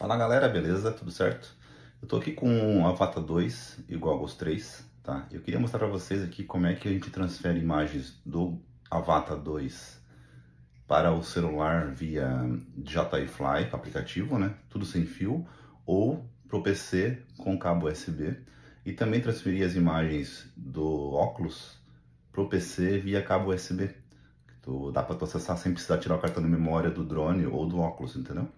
Fala galera, beleza? Tudo certo? Eu tô aqui com o avata 2 igual aos 3, tá? Eu queria mostrar para vocês aqui como é que a gente transfere imagens do Avata 2 para o celular via fly aplicativo, né? Tudo sem fio, ou pro PC com cabo USB e também transferir as imagens do óculos pro PC via cabo USB. Tu, então, dá para tu acessar sem precisar tirar o cartão de memória do drone ou do óculos, entendeu?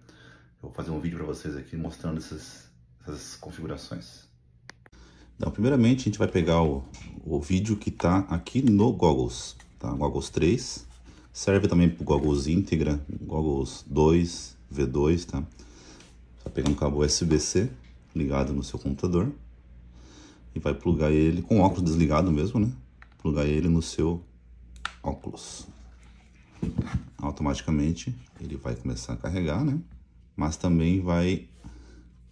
Eu vou fazer um vídeo para vocês aqui mostrando essas, essas configurações. Então, primeiramente, a gente vai pegar o, o vídeo que está aqui no Goggles, tá? Goggles 3. Serve também para o Goggles íntegra, Goggles 2, V2, tá? Vai tá pegar um cabo USB-C ligado no seu computador e vai plugar ele com o óculos desligado mesmo, né? Plugar ele no seu óculos. Automaticamente ele vai começar a carregar, né? mas também vai,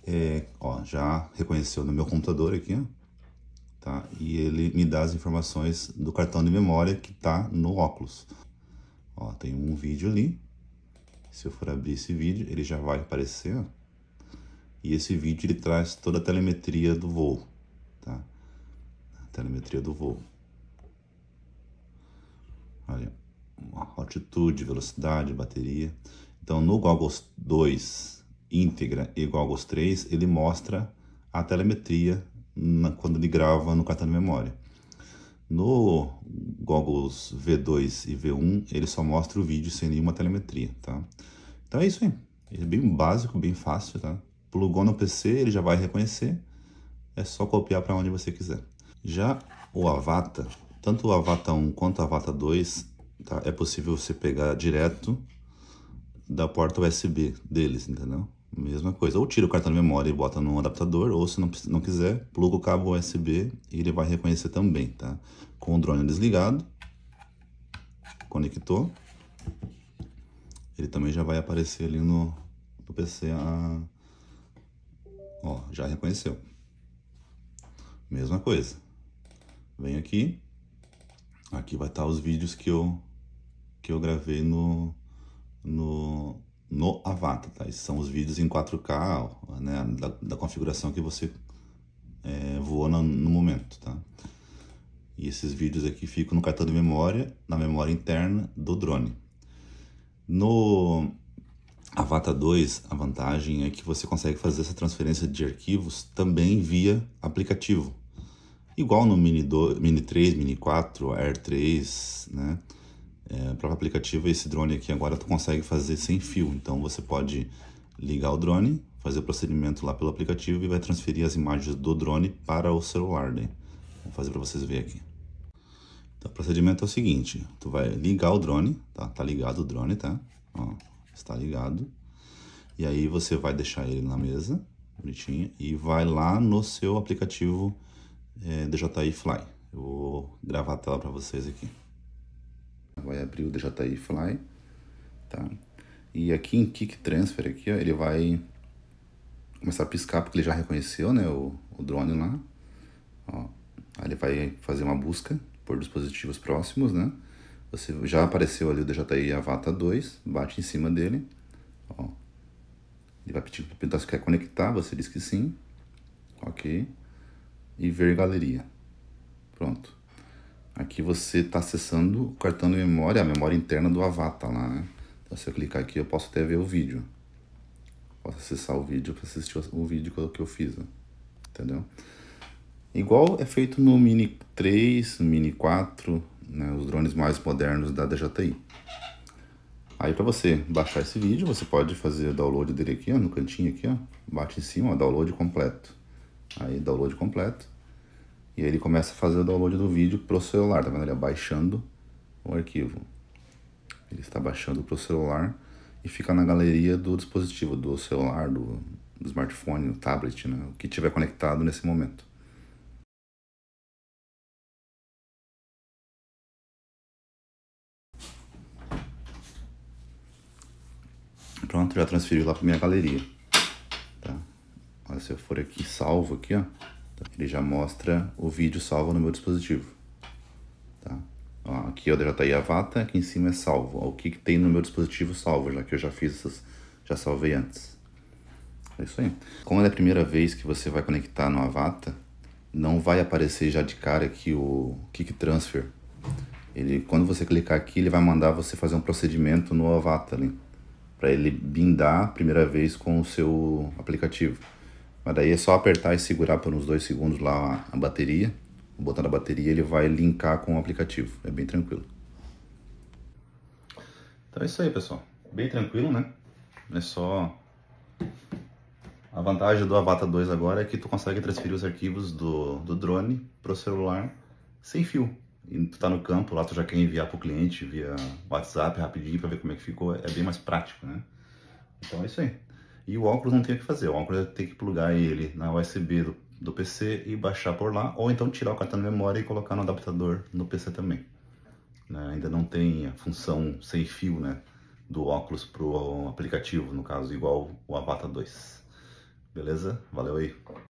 é, ó, já reconheceu no meu computador aqui, ó, tá? E ele me dá as informações do cartão de memória que tá no óculos. Ó, tem um vídeo ali. Se eu for abrir esse vídeo, ele já vai aparecer, ó. E esse vídeo ele traz toda a telemetria do voo, tá? A telemetria do voo. Olha, altitude, velocidade, bateria. Então, no Goggles 2 íntegra e Goggles 3, ele mostra a telemetria na, quando ele grava no cartão de memória. No Goggles V2 e V1, ele só mostra o vídeo sem nenhuma telemetria, tá? Então é isso aí. Ele é bem básico, bem fácil, tá? Plugou no PC, ele já vai reconhecer. É só copiar para onde você quiser. Já o Avata, tanto o Avata 1 quanto o Avata 2, tá? É possível você pegar direto da porta USB deles, entendeu? Mesma coisa, ou tira o cartão de memória e bota no adaptador, ou se não, não quiser, pluga o cabo USB e ele vai reconhecer também, tá? Com o drone desligado, conectou, ele também já vai aparecer ali no, no PC, a... ó, já reconheceu. Mesma coisa, vem aqui, aqui vai estar tá os vídeos que eu, que eu gravei no, no no Avatar. Tá? Esses são os vídeos em 4K né, da, da configuração que você é, voou no, no, momento. Tá? E esses vídeos aqui ficam no cartão de memória, na memória interna do drone. No Avatar 2, a vantagem é que você consegue fazer essa transferência de arquivos também via aplicativo. Igual no Mini, 2, Mini 3, Mini 4, Air 3, né? é, próprio aplicativo, esse drone aqui agora tu consegue fazer sem fio. Então você pode ligar o drone, fazer o procedimento lá pelo aplicativo e vai transferir as imagens do drone para o celular. Né? Vou fazer para vocês verem aqui. Então, o procedimento é o seguinte, tu vai ligar o drone, tá? Tá ligado o drone, tá? Ó, está ligado. E aí você vai deixar ele na mesa, bonitinho, e vai lá no seu aplicativo é, DJI Fly. Eu vou gravar a tela para vocês aqui vai abrir o DJI Fly, tá? E aqui em Kick Transfer, aqui, ó, ele vai começar a piscar porque ele já reconheceu, né, o, o drone lá. Ó, aí ele vai fazer uma busca por dispositivos próximos, né? Você já apareceu ali o DJI Avata 2, bate em cima dele, ó. Ele vai pedir para se quer conectar, você diz que sim. Ok. E ver galeria. Pronto. Aqui você está acessando o cartão de memória, a memória interna do avatar lá, né? Então, se eu clicar aqui, eu posso até ver o vídeo. Posso acessar o vídeo para assistir o vídeo que eu fiz, ó. Né? entendeu? Igual é feito no Mini 3, Mini 4, né? os drones mais modernos da DJI. Aí para você baixar esse vídeo, você pode fazer o download dele aqui, ó, no cantinho aqui, ó. Bate em cima, ó, download completo. Aí download completo. E aí ele começa a fazer o download do vídeo pro celular, tá vendo? Ele é baixando o arquivo. Ele está baixando pro celular e fica na galeria do dispositivo, do celular, do, do smartphone, do tablet, né? o que tiver conectado nesse momento. Pronto, já transferi lá para minha galeria. Tá? Agora, se eu for aqui, salvo aqui, ó ele já mostra o vídeo salvo no meu dispositivo. Tá? Ó, aqui é o DJI Avata, vata, aqui em cima é salvo. Ó, o que, que tem no meu dispositivo salvo, já que eu já fiz essas, já salvei antes. É isso aí. Como é a primeira vez que você vai conectar no Avata, não vai aparecer já de cara aqui o Kick Transfer. Ele, quando você clicar aqui, ele vai mandar você fazer um procedimento no Avata, para ele bindar a primeira vez com o seu aplicativo. Mas daí é só apertar e segurar por uns dois segundos lá a bateria. O botão da bateria ele vai linkar com o aplicativo. É bem tranquilo. Então é isso aí, pessoal. Bem tranquilo, né? É só... A vantagem do Avata 2 agora é que tu consegue transferir os arquivos do, do drone pro celular sem fio. E tu tá no campo, lá tu já quer enviar pro cliente via WhatsApp rapidinho para ver como é que ficou. É bem mais prático, né? Então é isso aí. E o óculos não tem o que fazer, o óculos é tem que plugar ele na USB do, do PC e baixar por lá, ou então tirar o cartão de memória e colocar no adaptador no PC também. Né? Ainda não tem a função sem fio, né? Do óculos pro aplicativo, no caso, igual o Avata 2. Beleza? Valeu aí!